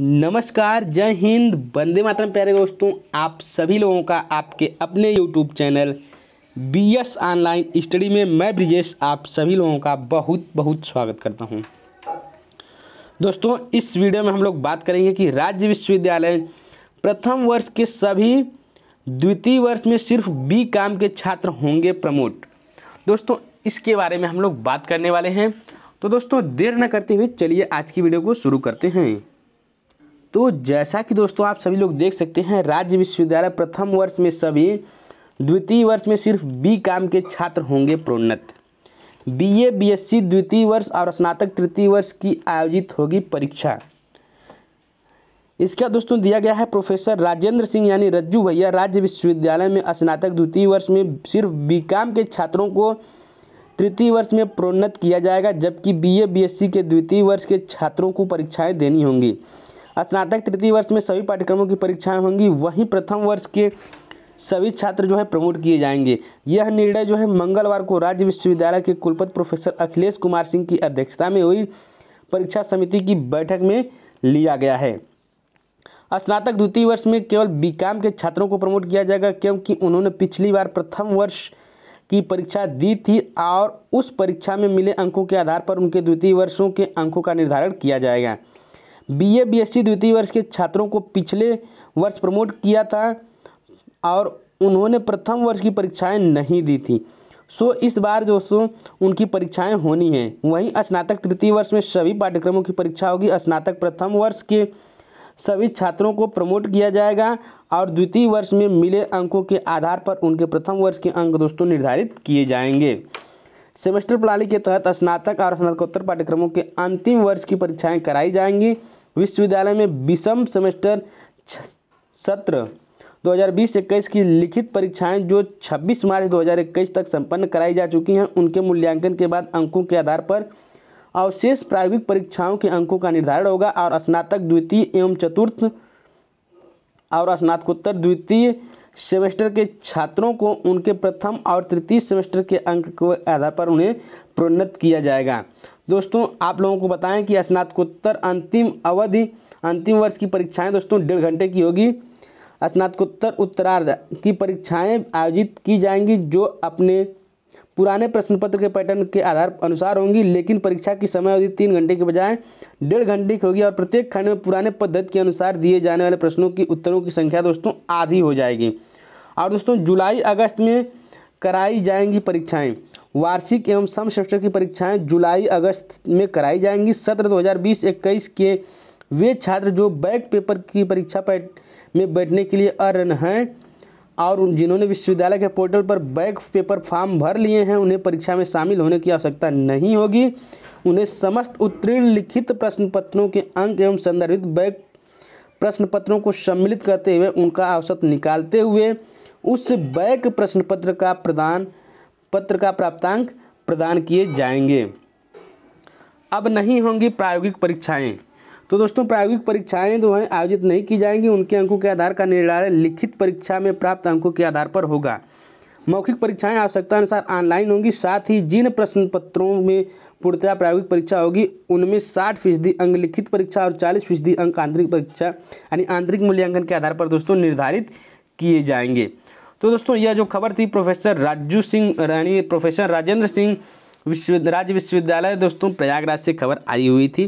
नमस्कार जय हिंद बंदे मातरम प्यारे दोस्तों आप सभी लोगों का आपके अपने YouTube channel B S online study में मैं ब्रिजेश आप सभी लोगों का बहुत बहुत स्वागत करता हूं दोस्तों इस वीडियो में हम लोग बात करेंगे कि राज्य विश्वविद्यालय प्रथम वर्ष के सभी द्वितीय वर्ष में सिर्फ बी काम के छात्र होंगे प्रमोट दोस्तों इसके बारे में हम लोग बात करने वाले हैं तो दोस्तों देर न करते हुए चलिए आज की वीडियो को शुरू करते हैं तो जैसा कि दोस्तों आप सभी लोग देख सकते हैं राज्य विश्वविद्यालय प्रथम वर्ष में सभी द्वितीय वर्ष में सिर्फ बी काम के छात्र होंगे प्रोन्नत बीए बीएससी द्वितीय वर्ष और स्नातक तृतीय वर्ष की आयोजित होगी परीक्षा इसका दोस्तों दिया गया है प्रोफेसर राजेंद्र सिंह यानी रज्जू भैया राज्य विश्वविद्यालय में स्नातक द्वितीय वर्ष में सिर्फ काम के छात्रों को तृतीय वर्ष में प्रोन्नत किया जाएगा जबकि एस सी के द्वितीय वर्ष के छात्रों को परीक्षाएं देनी होंगी स्नातक तृतीय वर्ष में सभी पाठ्यक्रमों की परीक्षाएं होंगी वहीं प्रथम वर्ष के सभी छात्र जो है प्रमोट किए जाएंगे यह निर्णय जो है मंगलवार को राज्य विश्वविद्यालय के कुलपति प्रोफेसर अखिलेश कुमार सिंह की अध्यक्षता में हुई परीक्षा समिति की बैठक में लिया गया है स्नातक द्वितीय वर्ष में केवल बीकाम के छात्रों को प्रमोट किया जाएगा क्योंकि उन्होंने पिछली बार प्रथम वर्ष की परीक्षा दी थी और उस परीक्षा में मिले अंकों के आधार पर उनके द्वितीय वर्षों के अंकों का निर्धारण किया जाएगा बीए बीएससी द्वितीय वर्ष के छात्रों को पिछले वर्ष प्रमोट किया था और उन्होंने प्रथम वर्ष की परीक्षाएं नहीं दी थी सो इस बार दोस्तों उनकी परीक्षाएं होनी है वहीं स्नातक तृतीय वर्ष में सभी पाठ्यक्रमों की परीक्षा होगी स्नातक प्रथम वर्ष के सभी छात्रों को प्रमोट किया जाएगा और द्वितीय वर्ष में मिले अंकों के आधार पर उनके प्रथम वर्ष के अंक दोस्तों निर्धारित किए जाएंगे सेमेस्टर प्रणाली के तहत स्नातक और स्नातकोत्तर पाठ्यक्रमों के अंतिम वर्ष की परीक्षाएं कराई जाएंगी विश्वविद्यालय में विषम सेमेस्टर सत्र 2020-21 की लिखित परीक्षाएं जो 26 मार्च 2021 तक संपन्न कराई जा चुकी हैं उनके मूल्यांकन के बाद अंकों के आधार पर अवशेष प्रायोगिक परीक्षाओं के अंकों का निर्धारण होगा और स्नातक द्वितीय एवं चतुर्थ और स्नातकोत्तर द्वितीय सेमेस्टर के छात्रों को उनके प्रथम और तृतीय सेमेस्टर के अंक के आधार पर उन्हें प्रोन्नत किया जाएगा दोस्तों आप लोगों को बताएं कि स्नातकोत्तर अंतिम अवधि अंतिम वर्ष की परीक्षाएं दोस्तों डेढ़ घंटे की होगी स्नातकोत्तर उत्तरार्ध की परीक्षाएं आयोजित की जाएंगी जो अपने पुराने प्रश्न पत्र के पैटर्न के आधार अनुसार होंगी लेकिन परीक्षा की समय अवधि तीन घंटे के बजाय डेढ़ घंटे की होगी और प्रत्येक खंड में पुराने पद्धति के अनुसार दिए जाने वाले प्रश्नों की उत्तरों की संख्या दोस्तों आधी हो जाएगी और दोस्तों जुलाई अगस्त में कराई जाएंगी परीक्षाएं वार्षिक एवं सेमेस्टर की परीक्षाएं जुलाई अगस्त में कराई जाएंगी सत्र 2020-21 के वे छात्र जो बैक पेपर की परीक्षा में बैठने के लिए अर्न हैं और जिन्होंने विश्वविद्यालय के पोर्टल पर बैक पेपर फॉर्म भर लिए हैं उन्हें परीक्षा में शामिल होने की आवश्यकता नहीं होगी उन्हें समस्त उत्तीर्ण लिखित प्रश्न पत्रों के अंक एवं संदर्भित बैक प्रश्न पत्रों को सम्मिलित करते हुए उनका औसत निकालते हुए उस बैक प्रश्न पत्र का प्रदान पत्र का प्राप्तांक प्रदान किए जाएंगे अब नहीं होंगी प्रायोगिक परीक्षाएं तो दोस्तों प्रायोगिक परीक्षाएं जो हैं आयोजित नहीं की जाएंगी उनके अंकों के आधार का निर्णय लिखित परीक्षा में प्राप्त अंकों के आधार पर होगा मौखिक परीक्षाएं आवश्यकता अनुसार ऑनलाइन होंगी साथ ही जिन प्रश्न पत्रों में पूर्णतया प्रायोगिक परीक्षा होगी उनमें साठ फीसदी अंक लिखित परीक्षा और चालीस फीसदी अंक आंतरिक परीक्षा यानी आंतरिक मूल्यांकन के आधार पर दोस्तों निर्धारित किए जाएंगे तो दोस्तों यह जो खबर थी प्रोफेसर राजू सिंह यानी प्रोफेसर राजेंद्र सिंह विश्व राज्य विश्वविद्यालय दोस्तों प्रयागराज से खबर आई हुई थी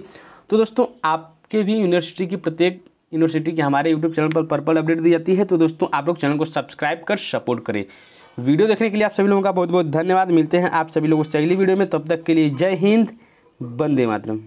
तो दोस्तों आपके भी यूनिवर्सिटी की प्रत्येक यूनिवर्सिटी की हमारे यूट्यूब चैनल पर पर्पल अपडेट दी जाती है तो दोस्तों आप लोग चैनल को सब्सक्राइब कर सपोर्ट करें वीडियो देखने के लिए आप सभी लोगों का बहुत बहुत धन्यवाद मिलते हैं आप सभी लोगों से अगली वीडियो में तब तक के लिए जय हिंद वंदे मातरम